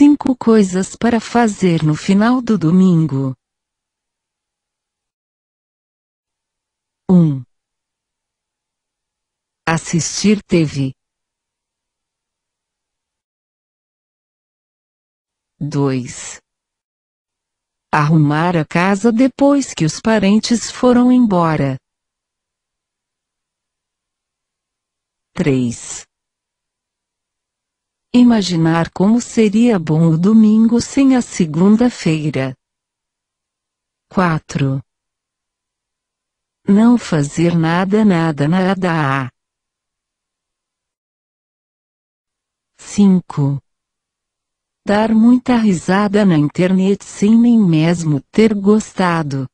Cinco coisas para fazer no final do domingo. 1. Um. Assistir TV. 2. Arrumar a casa depois que os parentes foram embora. 3. Imaginar como seria bom o domingo sem a segunda-feira. 4. Não fazer nada, nada, nada. A. 5. Dar muita risada na internet sem nem mesmo ter gostado.